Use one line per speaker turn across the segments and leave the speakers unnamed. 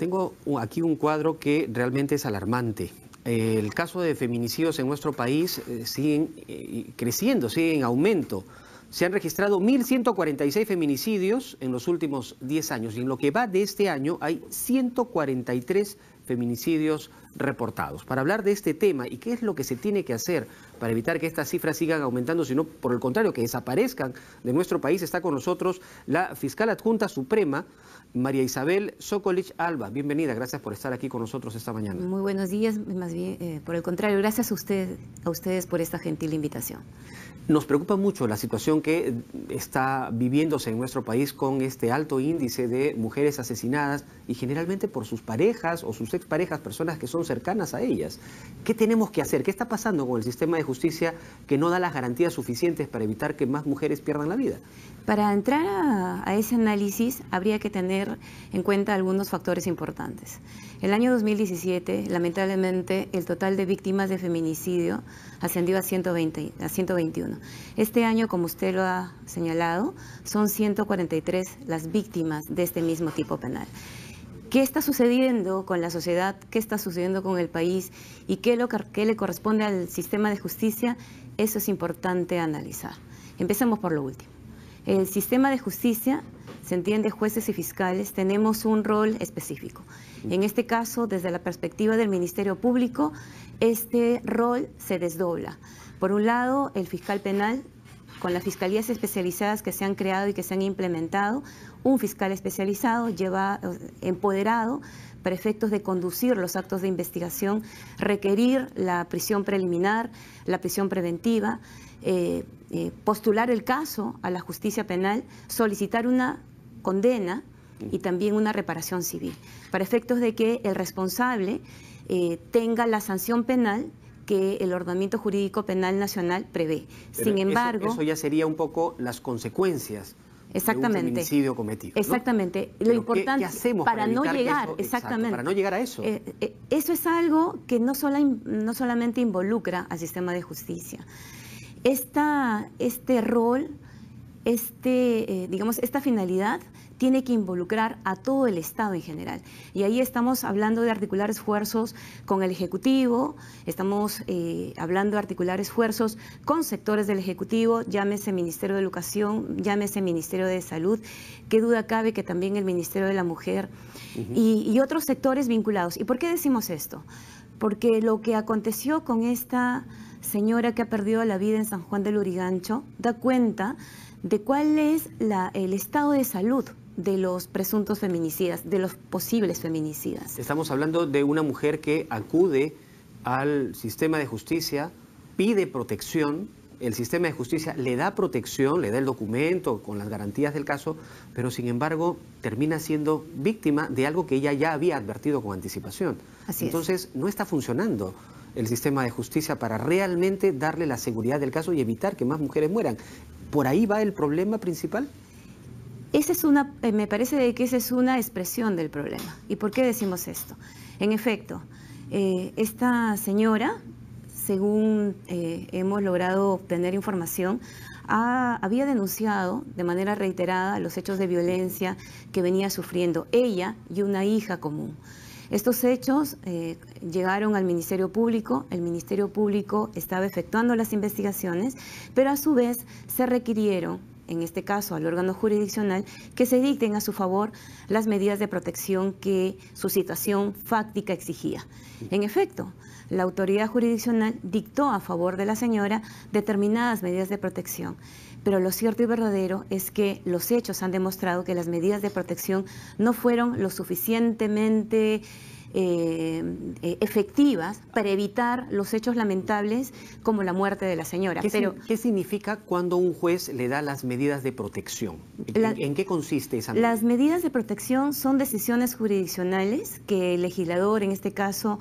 Tengo aquí un cuadro que realmente es alarmante. El caso de feminicidios en nuestro país eh, sigue eh, creciendo, sigue en aumento. Se han registrado 1.146 feminicidios en los últimos 10 años y en lo que va de este año hay 143 feminicidios reportados. Para hablar de este tema y qué es lo que se tiene que hacer para evitar que estas cifras sigan aumentando, sino por el contrario, que desaparezcan de nuestro país, está con nosotros la fiscal adjunta suprema, María Isabel Sokolich Alba. Bienvenida, gracias por estar aquí con nosotros esta mañana.
Muy buenos días, más bien, eh, por el contrario, gracias a, usted, a ustedes por esta gentil invitación.
Nos preocupa mucho la situación que está viviéndose en nuestro país con este alto índice de mujeres asesinadas y generalmente por sus parejas o sus sus exparejas, personas que son cercanas a ellas. ¿Qué tenemos que hacer? ¿Qué está pasando con el sistema de justicia que no da las garantías suficientes para evitar que más mujeres pierdan la vida?
Para entrar a, ese análisis habría que tener en cuenta algunos factores importantes. El año 2017, lamentablemente, el total de víctimas de feminicidio ascendió a, 120, a 121. Este año, como usted lo ha señalado, son 143 las víctimas de este mismo tipo penal qué está sucediendo con la sociedad, qué está sucediendo con el país y qué, le corresponde al sistema de justicia, eso es importante analizar. Empecemos por lo último. El sistema de justicia se entiende jueces y fiscales, tenemos un rol específico. En este caso, desde la perspectiva del Ministerio Público, este rol se desdobla. Por un lado, el fiscal penal con las fiscalías especializadas que se han creado y que se han implementado, un fiscal especializado lleva eh, empoderado para efectos de conducir los actos de investigación, requerir la prisión preliminar, la prisión preventiva, eh, eh, postular el caso a la justicia penal, solicitar una condena y también una reparación civil, para efectos de que el responsable tenga la sanción penal que el ordenamiento jurídico penal nacional prevé. Sin embargo... Eso,
ya sería un poco las consecuencias Exactamente. De un cometido.
Exactamente. Lo importante ¿qué, para, no llegar, exactamente. para no llegar a eso. Eh, eh, eso es algo que no, no solamente involucra al sistema de justicia. este rol este, eh, digamos, esta finalidad tiene que involucrar a todo el Estado en general. Y ahí estamos hablando de articular esfuerzos con el Ejecutivo, estamos eh, hablando de articular esfuerzos con sectores del Ejecutivo, llámese Ministerio de Educación, llámese Ministerio de Salud, qué duda cabe que también el Ministerio de la Mujer y, y otros sectores vinculados. ¿Y por qué decimos esto? Porque lo que aconteció con esta señora que ha perdido la vida en San Juan del Urigancho da cuenta de cuál es el estado de salud de los presuntos feminicidas, de los posibles
feminicidas. Estamos hablando de una mujer que acude al sistema de justicia, pide protección, el sistema de justicia le da protección, le da el documento con las garantías del caso, pero sin embargo termina siendo víctima de algo que ella ya había advertido con anticipación. Entonces no está funcionando el sistema de justicia para realmente darle la seguridad del caso y evitar que más mujeres mueran. ¿Por ahí va el problema principal? Esa es una, eh, me parece que esa es una expresión del problema. ¿Y por
qué decimos esto? En efecto, eh, esta señora, según eh, hemos logrado obtener información, había denunciado de manera reiterada los hechos de violencia que venía sufriendo ella y una hija común. Estos hechos eh, llegaron al Ministerio Público, el Ministerio Público estaba efectuando las investigaciones, pero a su vez se requirieron en este caso al órgano jurisdiccional, que se dicten a su favor las medidas de protección que su situación fáctica exigía. En efecto, la autoridad jurisdiccional dictó a favor de la señora determinadas medidas de protección pero lo cierto y verdadero es que los hechos han demostrado que las medidas de protección no fueron lo suficientemente
eh,
eh, efectivas para evitar los hechos lamentables como la muerte de la señora. ¿Qué,
significa cuando un juez le da las medidas de protección? ¿en qué consiste esa medida?
Las medidas de protección son decisiones jurisdiccionales que el legislador, en este caso,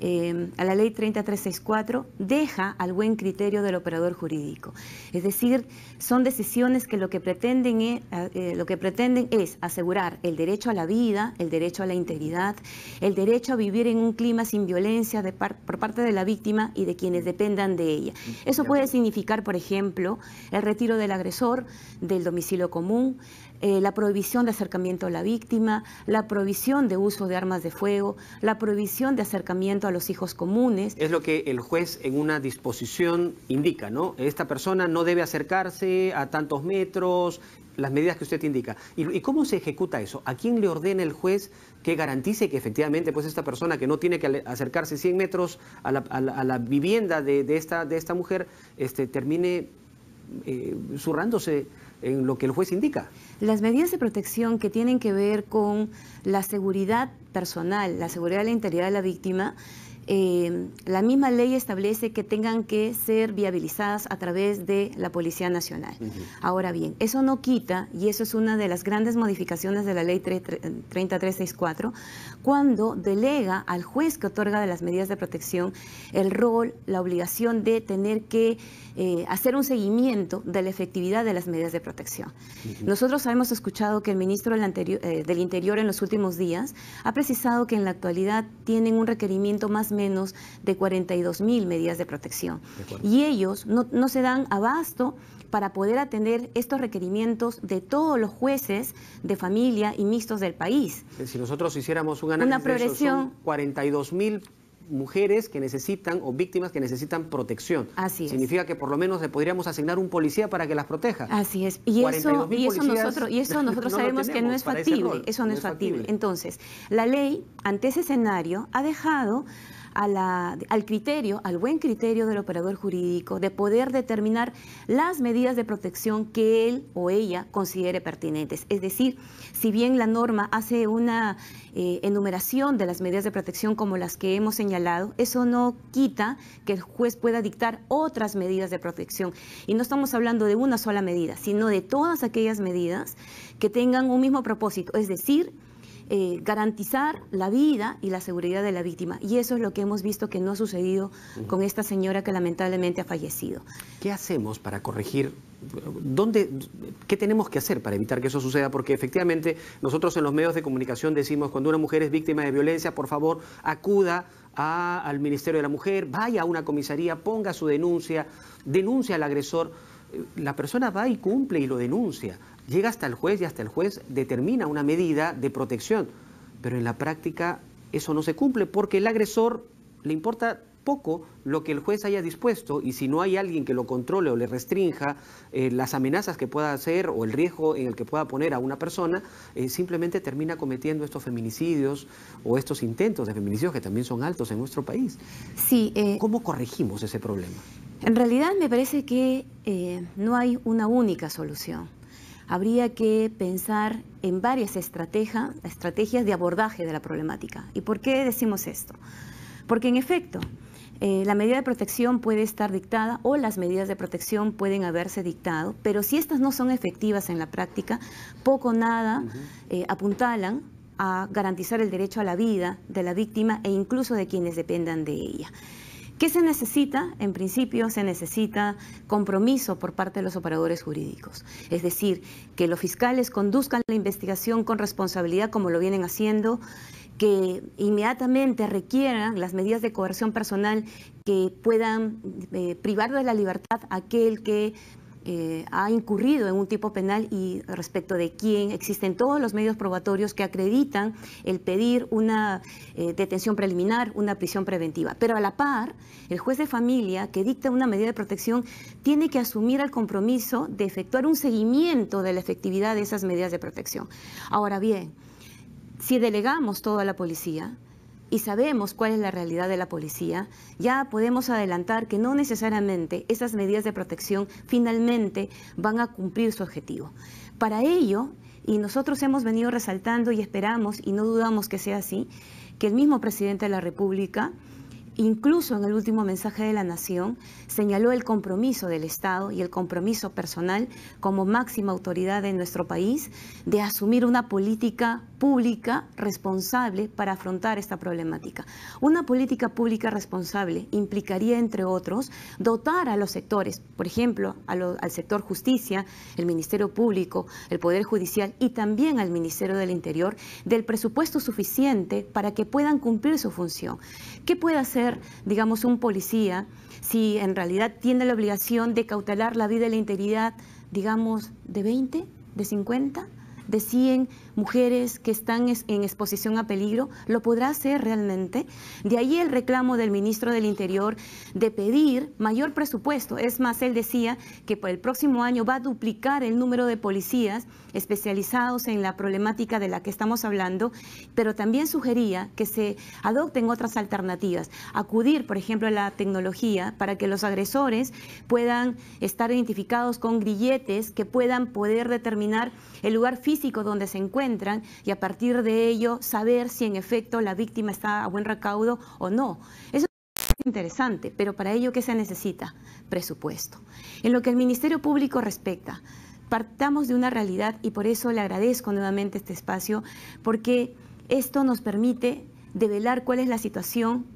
Em, a la ley 3364 deja al buen criterio del operador jurídico. Es decir, son decisiones que e, eh, lo que pretenden es, asegurar el derecho a la vida, el derecho a la integridad, el derecho a vivir en un clima sin violencia por parte de la víctima y de quienes dependan de ella. Eso puede significar, por ejemplo, el retiro del agresor del domicilio común, eh, la prohibición de acercamiento a la víctima, la prohibición de uso de armas de fuego, la prohibición de acercamiento a los hijos comunes.
Es lo que el juez en una disposición indica, ¿no? Esta persona no debe acercarse a tantos metros, las medidas que usted indica. ¿Y, cómo se ejecuta eso? ¿A quién le ordena el juez que garantice que efectivamente pues, esta persona que no tiene que acercarse 100 metros a la, vivienda de, esta, de esta mujer este, termine eh, zurrándose en lo que el juez indica.
Las medidas de protección que tienen que ver con la seguridad personal, la seguridad de la integridad de la víctima, eh, la misma ley establece que tengan que ser viabilizadas a través de la Policía Nacional. Ahora bien, eso no quita, y eso es una de las grandes modificaciones de la ley 3364 cuando delega al juez que otorga de las medidas de protección el rol, la obligación de tener que eh, hacer un seguimiento de la efectividad de las medidas de protección. Nosotros hemos escuchado que el ministro del, eh, del Interior en los últimos días ha precisado que en la actualidad tienen un requerimiento más menos de 42 mil medidas de protección. y ellos no, se dan abasto para poder atender estos requerimientos de todos los jueces de familia y mixtos del país.
Si nosotros hiciéramos un análisis Una progresión, 42 mil mujeres que necesitan o víctimas que necesitan protección. Así es. Significa que por lo menos le podríamos asignar un policía para que las proteja. Así es. Y eso, y eso nosotros, y eso nosotros sabemos que no es factible. eso no, es factible.
Entonces, la ley, ante ese escenario, ha dejado la, al criterio, al buen criterio del operador jurídico de poder determinar las medidas de protección que él o ella considere pertinentes. Es decir, si bien la norma hace una eh, enumeración de las medidas de protección como las que hemos señalado, eso no quita que el juez pueda dictar otras medidas de protección. Y no estamos hablando de una sola medida, sino de todas aquellas medidas que tengan un mismo propósito, es decir, eh, garantizar la vida y la seguridad de la víctima. Y eso es lo que hemos visto que no ha sucedido con esta señora que
lamentablemente ha fallecido. ¿Qué hacemos para corregir? ¿Qué tenemos que hacer para evitar que eso suceda? Porque efectivamente nosotros en los medios de comunicación decimos, cuando una mujer es víctima de violencia, por favor, acuda al Ministerio de la Mujer, vaya a una comisaría, ponga su denuncia, denuncia al agresor. Eh, la persona va y cumple y lo denuncia llega hasta el juez y hasta el juez determina una medida de protección, pero en la práctica eso no se cumple porque el agresor le importa poco lo que el juez haya dispuesto y si no hay alguien que lo controle o le restrinja eh, las amenazas que pueda hacer o el riesgo en el que pueda poner a una persona, eh, simplemente termina cometiendo estos feminicidios o estos intentos de feminicidios que también son altos en nuestro país. Sí, eh, ¿Cómo corregimos ese problema?
En realidad me parece que no hay una única solución habría que pensar en varias estrategias de abordaje de la problemática. ¿Y por qué decimos esto? Porque en efecto, eh, la medida de protección puede estar dictada o las medidas de protección pueden haberse dictado, pero si estas no son efectivas en la práctica, poco o nada eh, apuntalan a garantizar el derecho a la vida de la víctima e incluso de quienes dependan de ella. ¿Qué se necesita? En principio se necesita compromiso por parte de los operadores jurídicos, es decir, que los fiscales conduzcan la investigación con responsabilidad como lo vienen haciendo, que inmediatamente requieran las medidas de coerción personal que puedan eh, privar de la libertad a aquel que eh, ha incurrido en un tipo penal y respecto de quién existen todos los medios probatorios que acreditan el pedir una eh, detención preliminar, una prisión preventiva. Pero a la par, el juez de familia que dicta una medida de protección tiene que asumir el compromiso de efectuar un seguimiento de la efectividad de esas medidas de protección. Ahora bien, si delegamos todo a la policía, y sabemos cuál es la realidad de la policía, ya podemos adelantar que no necesariamente esas medidas de protección finalmente van a cumplir su objetivo. Para ello, y nosotros hemos venido resaltando y esperamos, y no dudamos que sea así, que el mismo presidente de la República, incluso en el último mensaje de la Nación, señaló el compromiso del Estado y el compromiso personal como máxima autoridad en nuestro país de asumir una política pública responsable para afrontar esta problemática. Una política pública responsable implicaría, entre otros, dotar a los sectores, por ejemplo, al sector justicia, el Ministerio Público, el Poder Judicial y también al Ministerio del Interior, del presupuesto suficiente para que puedan cumplir su función. ¿Qué puede hacer, digamos, un policía si en realidad tiene la obligación de cautelar la vida y la integridad, digamos, de 20, de 50? de 100 mujeres que están en exposición a peligro, lo podrá hacer realmente. De ahí el reclamo del ministro del Interior de pedir mayor presupuesto. Es más, él decía que por el próximo año va a duplicar el número de policías especializados en la problemática de la que estamos hablando, pero también sugería que se adopten otras alternativas. Acudir, por ejemplo, a la tecnología para que los agresores puedan estar identificados con grilletes que puedan poder determinar el lugar físico donde se encuentran y a partir de ello saber si en efecto la víctima está a buen recaudo o no. Eso es interesante, pero para ello ¿qué se necesita? Presupuesto. En lo que el Ministerio Público respecta, partamos de una realidad y por eso le agradezco nuevamente este espacio, porque esto nos permite develar cuál es la situación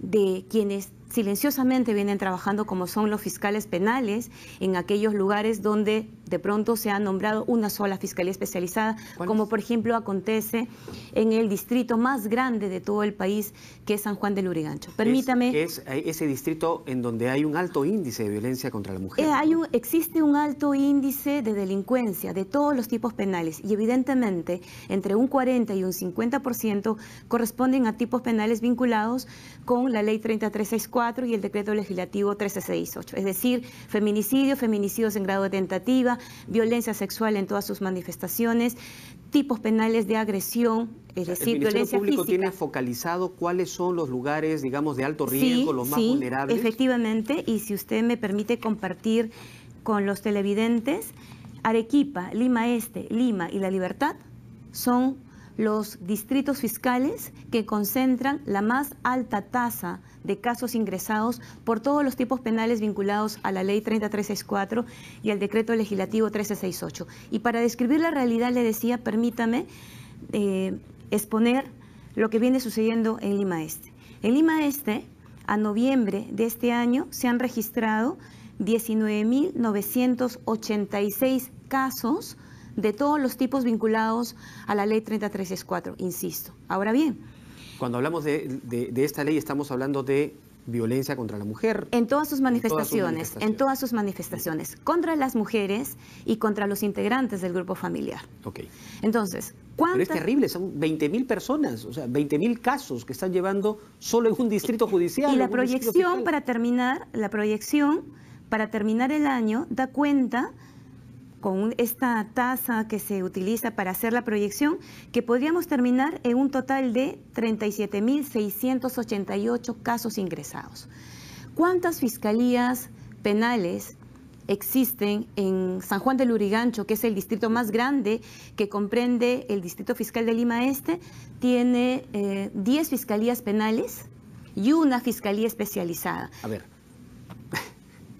de quienes silenciosamente vienen trabajando como son los fiscales penales en aquellos lugares donde de pronto se ha nombrado una sola fiscalía especializada, como por ejemplo acontece en el distrito más grande de todo el país, que es San Juan del Lurigancho. Permítame.
Es, ese distrito en donde hay un alto índice de violencia contra la mujer.
Eh, hay existe un alto índice de delincuencia de todos los tipos penales y evidentemente entre un 40 y un 50% corresponden a tipos penales vinculados con la ley 3364 y el decreto legislativo 1368. es decir, feminicidio, feminicidios en grado de tentativa, violencia sexual en todas sus manifestaciones, tipos penales de agresión, es decir, el Ministerio Público tiene
focalizado cuáles son los lugares, digamos, de alto riesgo, los más sí, vulnerables.
Efectivamente, y si usted me permite compartir con los televidentes, Arequipa, Lima Este, Lima y La Libertad son los distritos fiscales que concentran la más alta tasa de casos ingresados por todos los tipos penales vinculados a la ley 3364 y al decreto legislativo 1368. Y para describir la realidad, le decía, permítame eh, exponer lo que viene sucediendo en Lima Este. En Lima Este, a noviembre de este año, se han registrado 19.986 casos de todos los tipos vinculados a la ley 3364, insisto. Ahora bien.
Cuando hablamos de, esta ley estamos hablando de violencia contra la mujer.
En todas sus manifestaciones, en todas sus manifestaciones, contra las mujeres y contra los integrantes del
grupo familiar. Ok. Entonces,
¿cuántas... Pero es terrible,
son 20.000 personas, o sea, 20.000 casos que están llevando solo en un distrito judicial. Y la proyección,
para terminar, la proyección para terminar el año da cuenta con esta tasa que se utiliza para hacer la proyección, que podríamos terminar en un total de 37.688 casos ingresados. ¿Cuántas fiscalías penales existen en San Juan del Urigancho, que es el distrito más grande que comprende el Distrito Fiscal de Lima Este, tiene 10 eh, fiscalías penales y una fiscalía especializada.
A ver,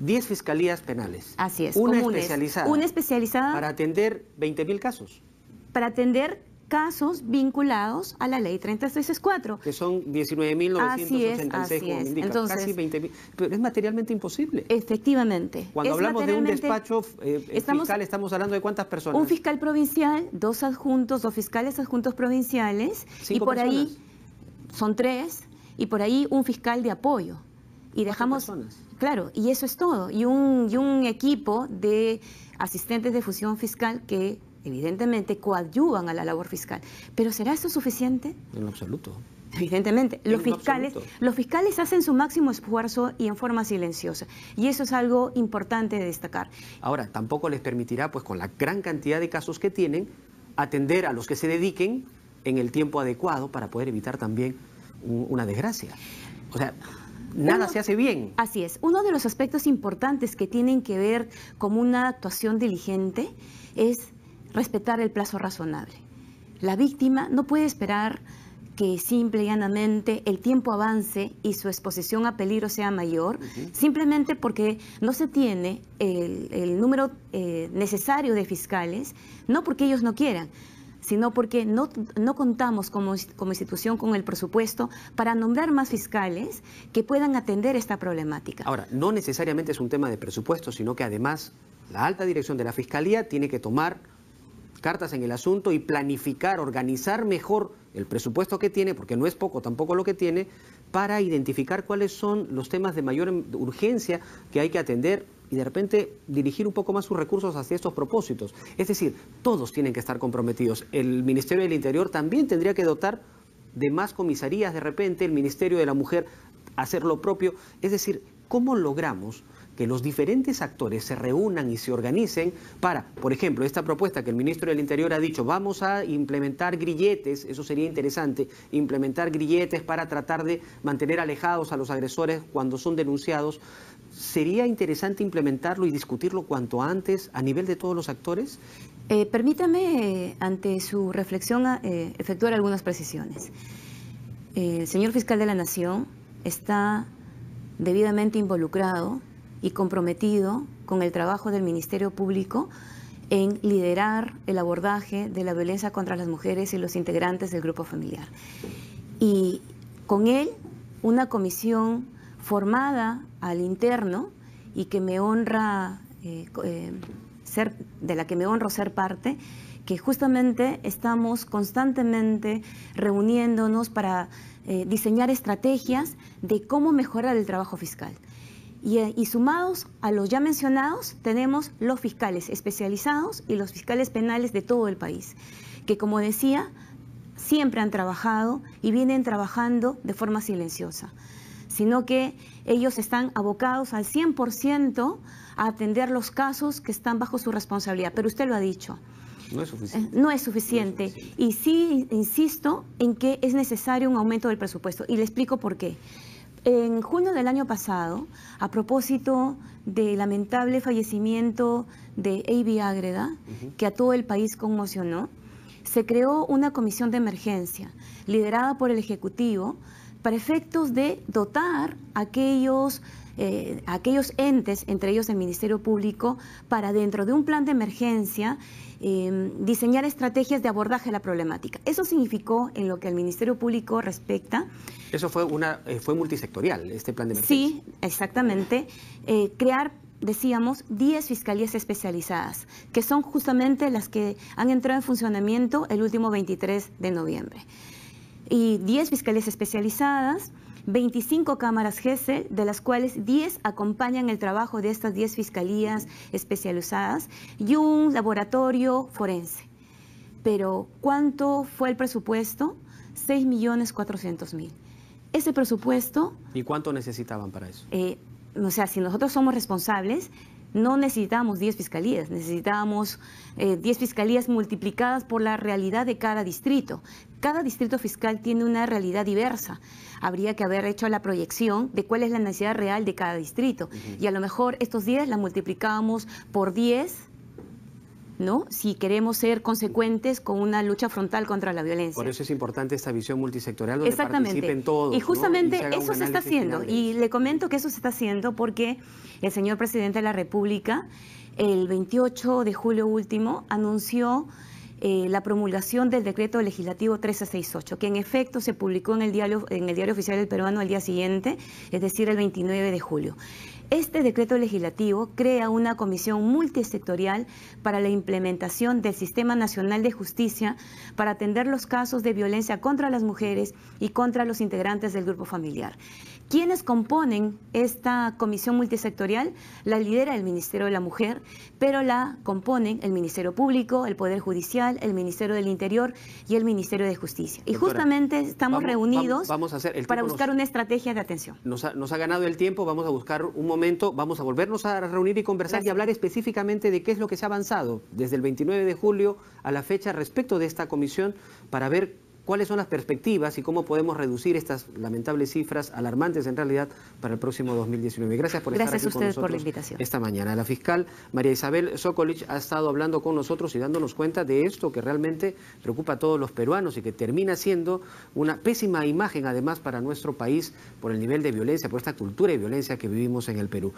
10 fiscalías penales.
Así es. Una especializada. Para
atender 20.000 casos.
Para atender casos vinculados a la ley 33-4.
Que son 19.986, como indica. Entonces, casi 20.000. Pero es materialmente imposible. Efectivamente. Cuando hablamos de un despacho eh, eh, fiscal, estamos hablando de cuántas personas. Un
fiscal provincial, dos adjuntos, dos fiscales adjuntos provinciales. y por ahí son tres. Y por ahí un fiscal de apoyo y dejamos... Personas? Claro, y eso es todo. Y un, equipo de asistentes de fusión fiscal que evidentemente coadyuvan a la labor fiscal. ¿Pero será eso suficiente? En absoluto. Evidentemente, los fiscales, los fiscales hacen su máximo esfuerzo y en forma silenciosa.
Y eso es algo importante de destacar. Ahora, tampoco les permitirá, pues con la gran cantidad de casos que tienen, atender a los que se dediquen en el tiempo adecuado para poder evitar también una desgracia. O sea, Nada se hace bien. Así es. Uno de los
aspectos importantes que tienen que ver con una actuación diligente es respetar el plazo razonable. La víctima no puede esperar que simple y llanamente el tiempo avance y su exposición a peligro sea mayor, simplemente porque no se tiene el, número eh, necesario de fiscales, no porque ellos no quieran, sino porque no, contamos como, como institución con el presupuesto para nombrar más fiscales que puedan atender esta problemática.
Ahora, no necesariamente es un tema de presupuesto, sino que además la alta dirección de la Fiscalía tiene que tomar cartas en el asunto y planificar, organizar mejor el presupuesto que tiene, porque no es poco tampoco lo que tiene, para identificar cuáles son los temas de mayor urgencia que hay que atender y de repente dirigir un poco más sus recursos hacia estos propósitos. Es decir, todos tienen que estar comprometidos. El Ministerio del Interior también tendría que dotar de más comisarías de repente, el Ministerio de la Mujer hacer lo propio. Es decir, ¿cómo logramos que los diferentes actores se reúnan y se organicen para, por ejemplo, esta propuesta que el ministro del Interior ha dicho, vamos a implementar grilletes, eso sería interesante, implementar grilletes para tratar de mantener alejados a los agresores cuando son denunciados, ¿Sería interesante implementarlo y discutirlo cuanto antes a nivel de todos los actores? Eh, permítame, ante su reflexión, eh, efectuar algunas precisiones.
El señor fiscal de la Nación está debidamente involucrado y comprometido con el trabajo del Ministerio Público en liderar el abordaje de la violencia contra las mujeres y los integrantes del grupo familiar. Y con él, una comisión formada al interno y que me honra eh, eh, ser, de la que me honro ser parte, que justamente estamos constantemente reuniéndonos para eh, diseñar estrategias de cómo mejorar el trabajo fiscal. y, sumados a los ya mencionados, tenemos los fiscales especializados y los fiscales penales de todo el país, que como decía, siempre han trabajado y vienen trabajando de forma silenciosa sino que ellos están abocados al 100% a atender los casos que están bajo su responsabilidad. Pero usted lo ha dicho.
Eh, no es, suficiente.
no es suficiente. Y sí insisto en que es necesario un aumento del presupuesto. Y le explico por qué. En junio del año pasado, a propósito del lamentable fallecimiento de Avi Ágreda, que a todo el país conmocionó, se creó una comisión de emergencia liderada por el Ejecutivo para efectos de dotar aquellos, eh, aquellos entes, entre ellos el Ministerio Público, para dentro de un plan de emergencia em, diseñar estrategias de abordaje a la problemática. Eso significó en lo que el Ministerio Público
respecta. Eso fue, una, eh, fue multisectorial, este plan de
emergencia. Sí, exactamente. Eh, crear decíamos, 10 fiscalías especializadas, que son justamente las que han entrado en funcionamiento el último 23 de noviembre y 10 fiscalías especializadas, 25 cámaras GESEL, de las cuales 10 acompañan el trabajo de estas 10 fiscalías especializadas y un laboratorio forense. Pero, ¿cuánto fue el presupuesto? 6.400.000. Ese presupuesto...
¿Y cuánto necesitaban para eso?
Eh, o sea, si nosotros somos responsables, no necesitamos 10 fiscalías, necesitamos 10 eh, fiscalías multiplicadas por la realidad de cada distrito. Cada distrito fiscal tiene una realidad diversa. Habría que haber hecho la proyección de cuál es la necesidad real de cada distrito. Y a lo mejor estos 10 la multiplicábamos por 10 ¿no? Si queremos
ser consecuentes con
una lucha frontal contra la violencia.
Por eso es importante esta visión multisectorial donde participen todos. Y justamente y eso se está haciendo.
Y le comento que eso se está haciendo porque el señor presidente de la República, el 28 de julio último, anunció eh, la promulgación del decreto legislativo 1368, que en efecto se publicó en el, diario, en el diario oficial del peruano el día siguiente, es decir, el 29 de julio. Este decreto legislativo crea una comisión multisectorial para la implementación del Sistema Nacional de Justicia para atender los casos de violencia contra las mujeres y contra los integrantes del grupo familiar. ¿Quiénes componen esta comisión multisectorial? La lidera el Ministerio de la Mujer, pero la componen el Ministerio Público, el Poder Judicial, el Ministerio del Interior y el Ministerio de Justicia. Y justamente estamos reunidos para buscar una estrategia de atención.
Nos ha, ganado el tiempo, vamos a buscar un momento, vamos a volvernos a reunir y conversar y hablar específicamente de qué es lo que se ha avanzado desde el 29 de julio a la fecha respecto de esta comisión para ver cuáles son las perspectivas y cómo podemos reducir estas lamentables cifras, alarmantes en realidad, para el próximo 2019. Gracias por estar aquí a ustedes con nosotros por la invitación. esta mañana. La fiscal María Isabel Sokolich ha estado hablando con nosotros y dándonos cuenta de esto que realmente preocupa a todos los peruanos y que termina siendo una pésima imagen además para nuestro país por el nivel de violencia, por esta cultura de violencia que vivimos en el Perú.